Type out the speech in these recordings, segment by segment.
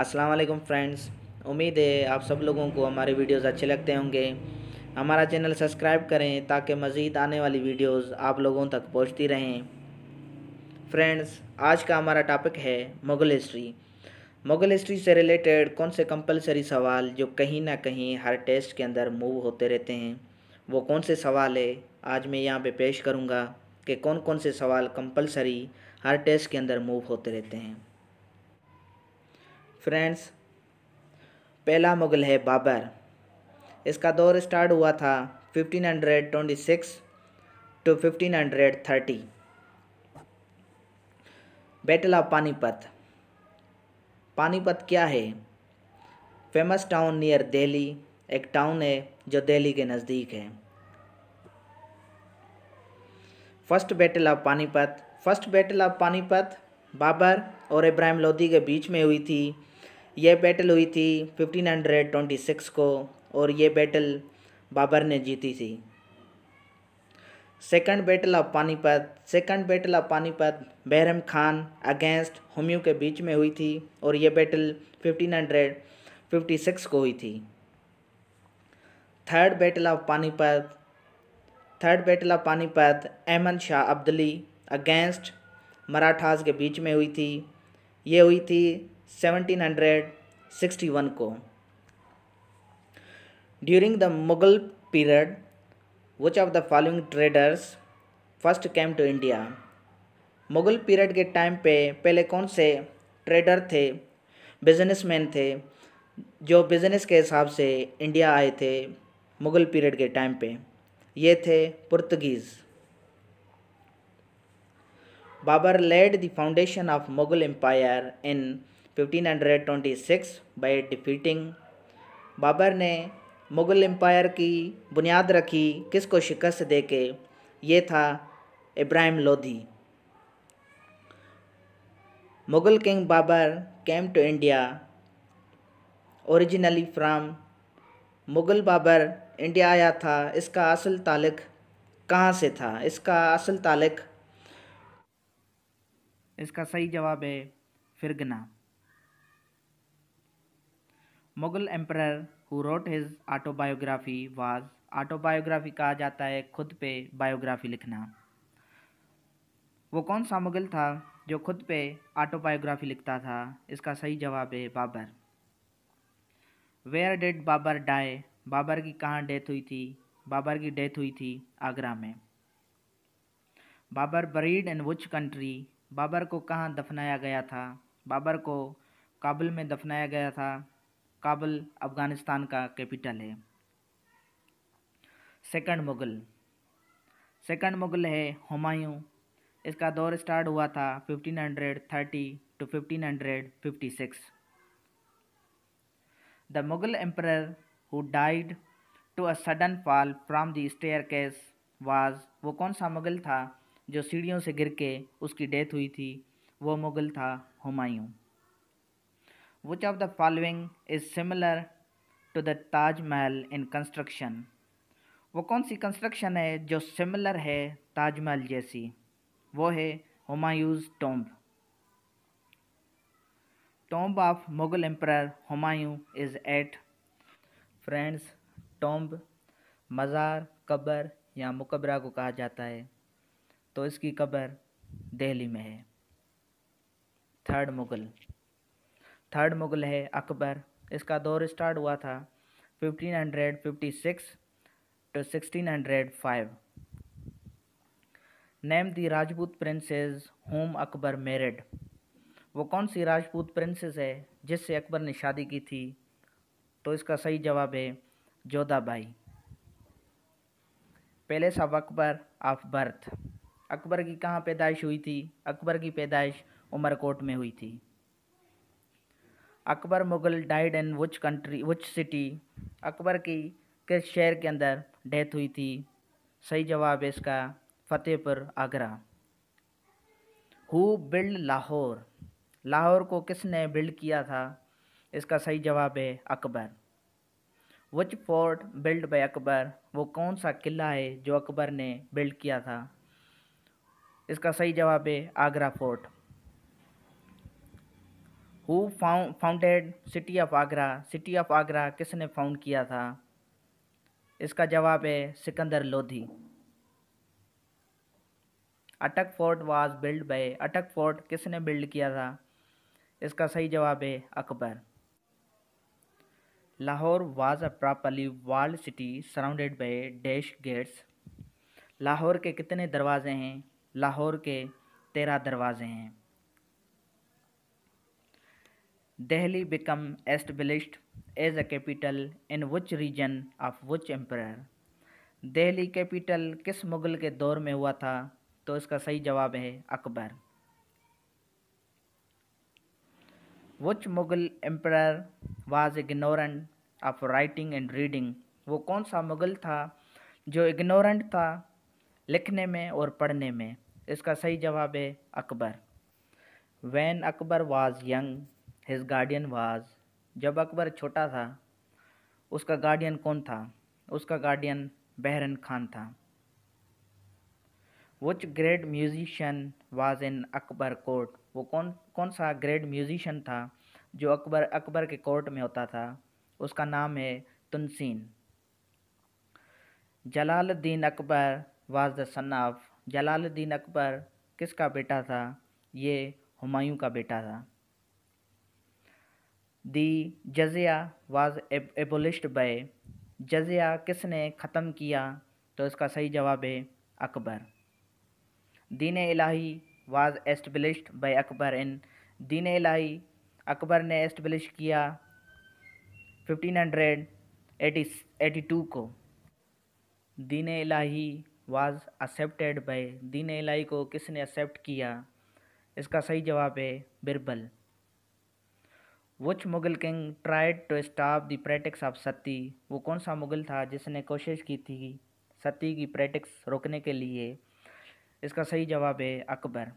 अस्सलाम वालेकुम फ्रेंड्स उम्मीद है आप सब लोगों को हमारे वीडियोस अच्छे लगते होंगे हमारा चैनल सब्सक्राइब करें ताकि मज़ीद आने वाली वीडियोस आप लोगों तक पहुंचती रहें फ्रेंड्स आज का हमारा टॉपिक है मुग़ल हिस्ट्री मुग़ल हिस्ट्री से रिलेटेड कौन से कंपलसरी सवाल जो कहीं ना कहीं हर टेस्ट के अंदर मूव होते रहते हैं वो कौन से सवाल है आज मैं यहाँ पे पेश करूँगा कि कौन कौन से सवाल कंपलसरी हर टेस्ट के अंदर मूव होते रहते हैं फ्रेंड्स पहला मुग़ल है बाबर इसका दौर स्टार्ट हुआ था 1526 to 1530 battle of Panipat Panipat क्या है फेमस टाउन नियर दिल्ली एक टाउन है जो दिल्ली के नज़दीक है first battle of Panipat first battle of Panipat Babur और इब्राहिम लोधी के बीच में हुई थी यह बैटल हुई थी 1526 को और यह बैटल बाबर ने जीती थी second battle of Panipat second battle of Panipat Bairam Khan against Hemu के बीच में हुई थी और यह बैटल 1556 को हुई थी third battle of Panipat third battle of Panipat Ahmad Shah Abdali against Marathas के बीच में हुई थी ये हुई थी 1761 को during the Mughal period which of the following traders first came to India Mughal period के टाइम पे पहले कौन से ट्रेडर थे बिजनेसमैन थे जो बिजनेस के हिसाब से इंडिया आए थे मुगल पीरियड के टाइम पे ये थे Portuguese Babur led the foundation of Mughal empire in 1526 by defeating Babur ने मुग़ल एम्पायर की बुनियाद रखी किसको शिकस्त दे के ये था Ibrahim Lodi Mughal king Babur came to India originally from Mughal Babur India आया था इसका असल तालक कहाँ से था इसका असल तालक इसका सही जवाब है Fergana Mughal emperor who wrote his autobiography was autobiography कहा जाता है खुद पे बायोग्राफी लिखना वो कौन सा मुगल था जो खुद पे ऑटोबायोग्राफी लिखता था इसका सही जवाब है Babur where did Babur die Babur की कहाँ डेथ हुई थी बाबर की डेथ हुई थी आगरा में Babur buried in which country Babur को कहाँ दफनाया गया था बाबर को काबुल में दफनाया गया था काबुल अफ़गानिस्तान का कैपिटल है सेकंड मुग़ल सेकंड मुग़ल है हुमायूं इसका दौर स्टार्ट हुआ था 1530 to 1556 the Mughal emperor who died to a sudden fall from the staircase was वो कौन सा मुग़ल था जो सीढ़ियों से गिर के उसकी डेथ हुई थी वो मुग़ल था Humayun which of the following is similar to the Taj Mahal in construction? वो कौन सी कंस्ट्रक्शन है जो सिमिलर है ताजमहल जैसी वो है Humayun's tomb tomb of Mughal empire Humayun is at friends tomb मज़ार कब्र या मुकबरा को कहा जाता है तो इसकी कब्र दिल्ली में है थर्ड मुगल थर्ड मुग़ल है अकबर इसका दौर स्टार्ट हुआ था 1556 to 1605 name the Rajput princess whom Akbar married वो कौन सी राजपूत प्रिंसेस है जिससे अकबर ने शादी की थी तो इसका सही जवाब है Jodhabai palace of Akbar of birth Akbar की कहाँ पैदाइश हुई थी अकबर की पैदाइश उमरकोट में हुई थी Akbar Mughal died in which country which city Akbar की किस शहर के अंदर डेथ हुई थी सही जवाब है इसका फतेहपुर आगरा हु बिल्ड लाहौर लाहौर को किसने बिल्ड किया था इसका सही जवाब है Akbar which fort build by Akbar वो कौन सा किला है जो अकबर ने बिल्ड किया था इसका सही जवाब है Agra fort who founded city of Agra city of Agra किसने फाउंड किया था इसका जवाब है Sikandar Lodi Attock fort was build by Attock fort किसने बिल्ड किया था इसका सही जवाब है Akbar Lahore was a properly walled city surrounded by dash gates Lahore के कितने दरवाजे हैं लाहौर के तेरह दरवाजे हैं Delhi become established as a capital in which region of which emperor? Delhi capital किस मुगल के दौर में हुआ था तो इसका सही जवाब है Akbar Which Mughal emperor was ignorant of writing and reading? वो कौन सा मुगल था जो ignorant था लिखने में और पढ़ने में इसका सही जवाब है Akbar When Akbar was young, his guardian was जब अकबर छोटा था उसका गार्डियन कौन था उसका गार्डियन बहरन खान था which great musician was in Akbar court वो कौन कौन सा ग्रेट म्यूजिशियन था जो अकबर अकबर के कोर्ट में होता था उसका नाम है Tansen Jalaluddin Akbar was the son of Jalaluddin Akbar किसका बेटा था ये हुमायूं का बेटा था दी जजिया वाज एबोलिश्ड बाय जजिया किसने ख़त्म किया तो इसका सही जवाब है Akbar Din Ilahi was established by Akbar in Din Ilahi Akbar ने एस्टब्लिश किया fifteen hundred eighty eighty two को Din Ilahi was accepted by दीन इलाही को किसने एक्सेप्ट किया इसका सही जवाब है Birbal which Mughal king tried to stop the practice of sati वो कौन सा मुगल था जिसने कोशिश की थी सती की प्रैटिक्स रोकने के लिए इसका सही जवाब है अकबर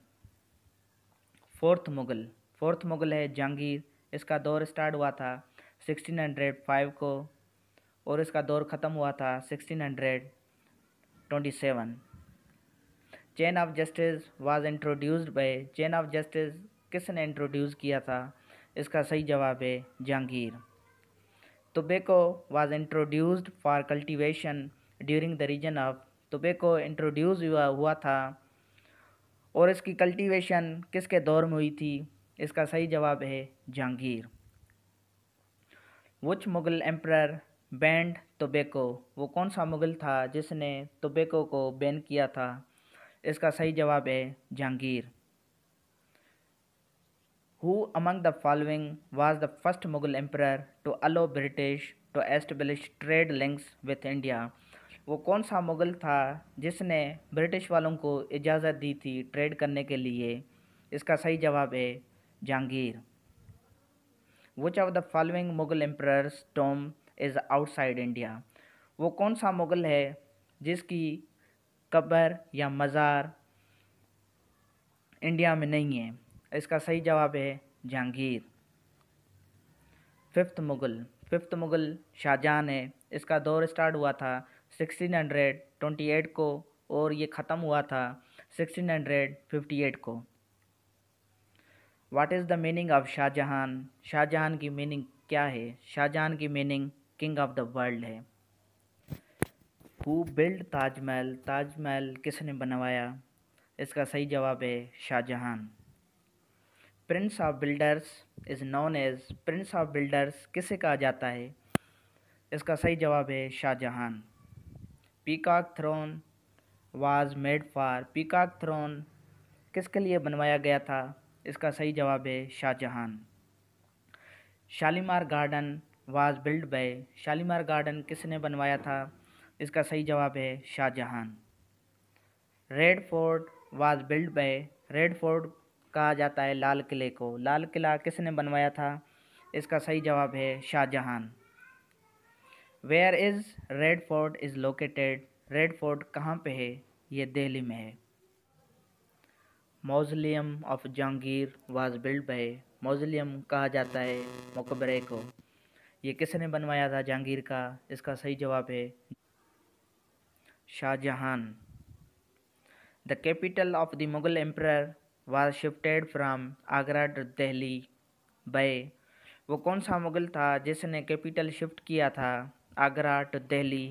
फोर्थ मुगल फोर्थ मुगल है जहांगीर इसका दौर स्टार्ट हुआ था 1605 को और इसका दौर ख़त्म हुआ था 1627 chain of justice was introduced by chain of justice किसने इंट्रोड्यूस किया था इसका सही जवाब है Jahangir tobacco was introduced for cultivation during the reign of tobacco introduce हुआ, हुआ था और इसकी कल्टीवेशन किसके दौर में हुई थी इसका सही जवाब है Jahangir which Mughal emperor banned tobacco वो कौन सा मुग़ल था जिसने टोबेको को बैन किया था इसका सही जवाब है Jahangir Who among the following was the first Mughal emperor to allow British to establish trade links with India? वो कौन सा मुग़ल था जिसने ब्रिटिश वालों को इजाज़त दी थी ट्रेड करने के लिए इसका सही जवाब है Jahangir which of the following Mughal emperor tomb is outside India वो कौन सा मुग़ल है जिसकी कब्र या मज़ार इंडिया में नहीं है इसका सही जवाब है जहांगीर फिफ्थ मुग़ल फिफ्थ मुग़ल शाहजहाँ है इसका दौर स्टार्ट हुआ था 1628 को और ये ख़त्म हुआ था 1658 को what is the meaning of Shah Jahan Shah Jahan की मीनिंग क्या है शाहजहाँ की meaning king of the world है हु बिल्ड ताजमहल ताजमहल किसने बनवाया इसका सही जवाब है Shah Jahan prince of builders is known as prince of builders किसे कहा जाता है इसका सही जवाब है Shah Jahan peacock throne was made for peacock throne किसके लिए बनवाया गया था इसका सही जवाब है Shah Jahan Shalimar garden was build by Shalimar garden किसने बनवाया था इसका सही जवाब है Shahjahan red fort was build by red fort कहा जाता है लाल किले को लाल किला किसने बनवाया था इसका सही जवाब है Shahjahan where is red fort is located red fort कहाँ पे है ये दिल्ली में है mausoleum of Jahangir was build by mausoleum कहा जाता है मकबरे को ये किसने बनवाया था जहांगीर का इसका सही जवाब है Shahjahan the capital of the Mughal एम्प्रायर was shifted from Agra to Delhi by वो कौन सा मुगल था जिसने कैपिटल शिफ्ट किया था आगरा टू दिल्ली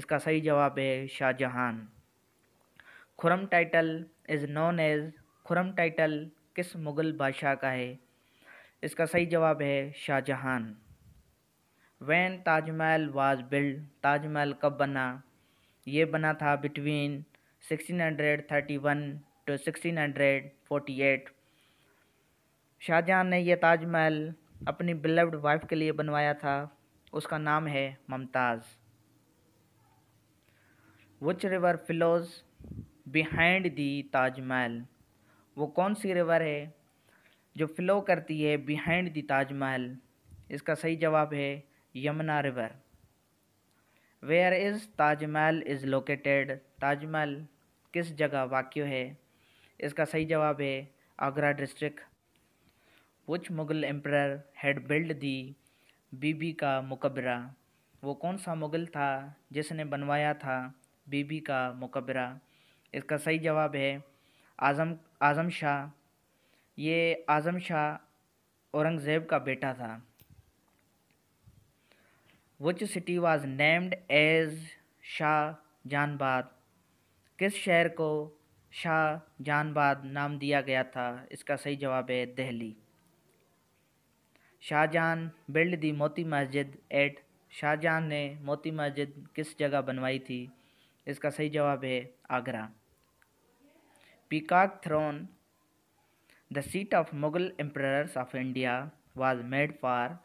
इसका सही जवाब है Shah Jahan Khurram title is known as Khurram title किस मुग़ल बादशाह का है इसका सही जवाब है Shah Jahan when Taj Mahal was build Taj Mahal कब बना ये बना था between 1631 to sixteen hundred forty eight Shah Jahan ने यह ताजमहल अपनी बिलव्ड वाइफ के लिए बनवाया था उसका नाम है Mumtaz which river flows behind the Taj Mahal वो कौन सी रिवर है जो फ्लो करती है बिहाइंड दी ताजमहल इसका सही जवाब है Yamuna river where is Taj Mahal is located Taj Mahal किस जगह वाक्य है इसका सही जवाब है Agra district which Mughal emperor had build the Bibi का मुकबरा वो कौन सा मुग़ल था जिसने बनवाया था बीबी का मुकबरा इसका सही जवाब है आज़म आज़म शाह ये आज़म शाह औरंगज़ेब का बेटा था which city was named as Shah Jahanabad किस शहर को शाह जहानबाद नाम दिया गया था इसका सही जवाब है दिल्ली शाहजहान बिल्ड दी मोती मस्जिद एट शाहजहान ने मोती मस्जिद किस जगह बनवाई थी इसका सही जवाब है Agra peacock throne the seat of Mughal emperors of India was made for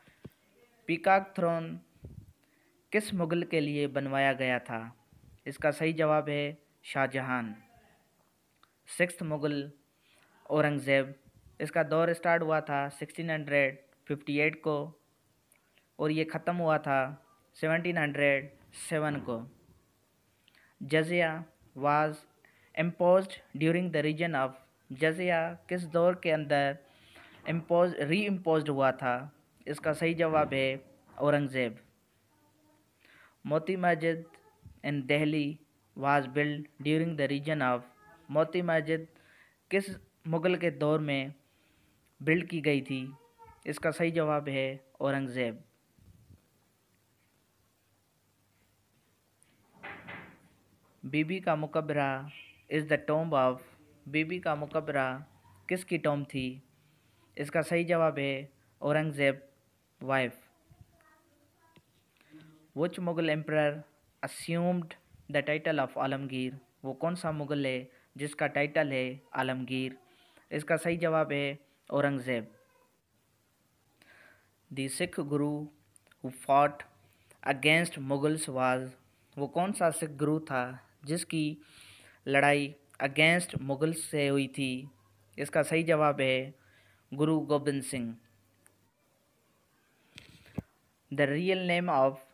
peacock throne किस मुगल के लिए बनवाया गया था इसका सही जवाब है शाहजहां सिक्स मुग़ल औरंगज़ेब इसका दौर स्टार्ट हुआ था सिक्सटीन हंड्रेड फिफ्टी एट को और ये ख़त्म हुआ था सेवनटीन हंड्रेड सेवन को jizya was impose during the reign of jizya किस दौर के अंदर इम्पोज री इम्पोज हुआ था इसका सही जवाब है Aurangzeb Moti Masjid in Delhi was build during the reign of Moti Masjid किस मुग़ल के दौर में बिल्ड की गई थी इसका सही जवाब है औरंगज़ेब बीबी का Maqbara is the tomb of Bibi का मुकबरा किसकी टोम थी इसका सही जवाब है Aurangzeb wife which Mughal emperor assumed the title of Alamgir वो कौन सा मुग़ल है जिसका टाइटल है आलमगीर इसका सही जवाब है Aurangzeb the Sikh guru who fought against Mughals was वो कौन सा सिख गुरु था जिसकी लड़ाई अगेंस्ट मुगल्स से हुई थी इसका सही जवाब है Guru Gobind Singh the real name of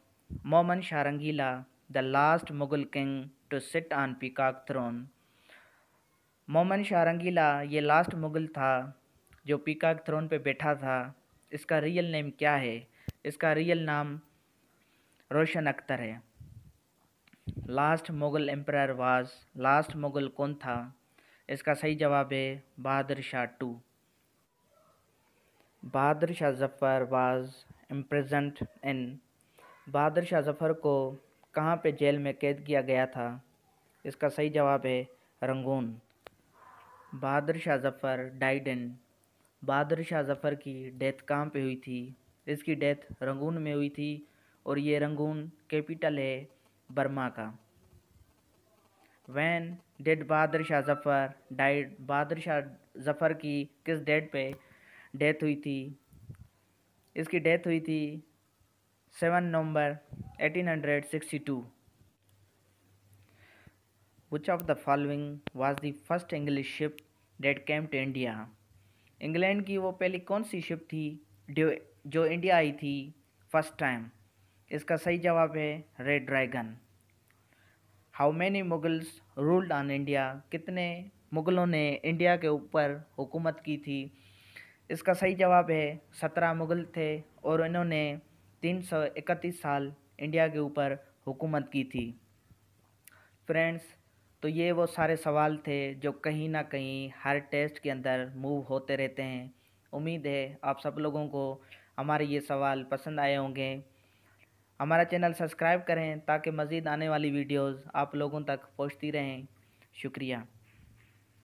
Moman Sharangila the last Mughal king to sit on peacock throne Moman Sharangila ये लास्ट मुगल था जो पीकाक थ्रोन पे बैठा था इसका रियल नेम क्या है इसका रियल नाम रोशन अख्तर है last Mughal एम्प्रायर was last Mughal कौन था इसका सही जवाब है Bahadur Shah two Bahadur Shah Zafar was imprisoned in Bahadur Shah Zafar को कहाँ पे जेल में कैद किया गया था इसका सही जवाब है रंगून बहादुर शाह ज़फ़र डाइडन बहादुर शाह ज़फ़र की डेथ कहाँ पे हुई थी इसकी डेथ रंगून में हुई थी और ये रंगून कैपिटल है बर्मा का when did Bahadur Shah Zafar die Bahadur Shah Zafar की किस डेट पे डेथ हुई थी इसकी डेथ हुई थी seven November two which of the following was the first English ship that came to India हाँ। इंग्लैंड की वो पहली कौन सी शिप थी जो इंडिया आई थी फर्स्ट टाइम इसका सही जवाब है red dragon how many Mughals ruled on India कितने मुगलों ने इंडिया के ऊपर हुकूमत की थी इसका सही जवाब है सत्रह मुगल थे और इन्होंने तीन सौ इकतीस साल इंडिया के ऊपर हुकूमत की थी फ्रेंड्स तो ये वो सारे सवाल थे जो कहीं ना कहीं हर टेस्ट के अंदर मूव होते रहते हैं उम्मीद है आप सब लोगों को हमारे ये सवाल पसंद आए होंगे हमारा चैनल सब्सक्राइब करें ताकि मज़ीद आने वाली वीडियोस आप लोगों तक पहुंचती रहें शुक्रिया